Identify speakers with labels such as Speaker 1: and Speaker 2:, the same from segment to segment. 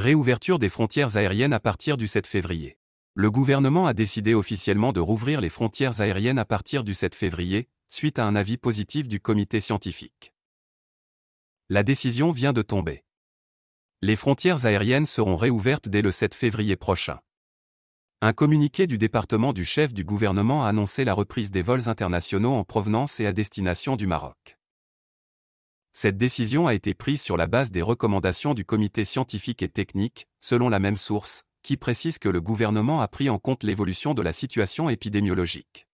Speaker 1: Réouverture des frontières aériennes à partir du 7 février. Le gouvernement a décidé officiellement de rouvrir les frontières aériennes à partir du 7 février, suite à un avis positif du comité scientifique. La décision vient de tomber. Les frontières aériennes seront réouvertes dès le 7 février prochain. Un communiqué du département du chef du gouvernement a annoncé la reprise des vols internationaux en provenance et à destination du Maroc. Cette décision a été prise sur la base des recommandations du comité scientifique et technique, selon la même source, qui précise que le gouvernement a pris en compte l'évolution de la situation épidémiologique.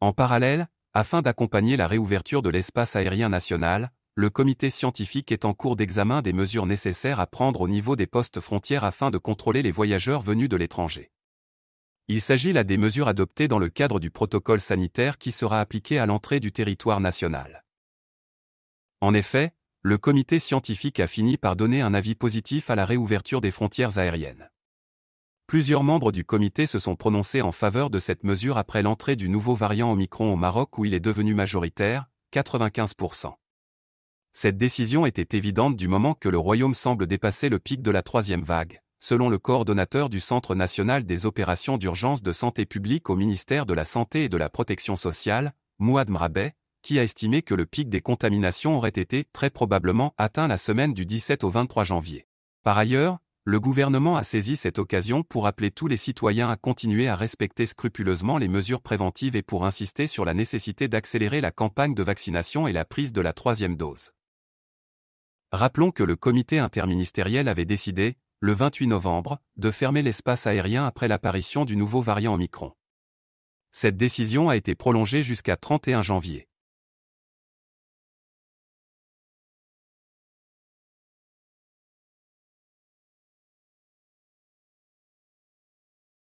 Speaker 1: En parallèle, afin d'accompagner la réouverture de l'espace aérien national, le comité scientifique est en cours d'examen des mesures nécessaires à prendre au niveau des postes frontières afin de contrôler les voyageurs venus de l'étranger. Il s'agit là des mesures adoptées dans le cadre du protocole sanitaire qui sera appliqué à l'entrée du territoire national. En effet, le comité scientifique a fini par donner un avis positif à la réouverture des frontières aériennes. Plusieurs membres du comité se sont prononcés en faveur de cette mesure après l'entrée du nouveau variant Omicron au Maroc où il est devenu majoritaire, 95%. Cette décision était évidente du moment que le royaume semble dépasser le pic de la troisième vague, selon le coordonnateur du Centre national des opérations d'urgence de santé publique au ministère de la Santé et de la Protection sociale, Mouad Mrabet, qui a estimé que le pic des contaminations aurait été très probablement atteint la semaine du 17 au 23 janvier. Par ailleurs, le gouvernement a saisi cette occasion pour appeler tous les citoyens à continuer à respecter scrupuleusement les mesures préventives et pour insister sur la nécessité d'accélérer la campagne de vaccination et la prise de la troisième dose. Rappelons que le comité interministériel avait décidé, le 28 novembre, de fermer l'espace aérien après l'apparition du nouveau variant Omicron. Cette décision a été prolongée jusqu'à 31 janvier.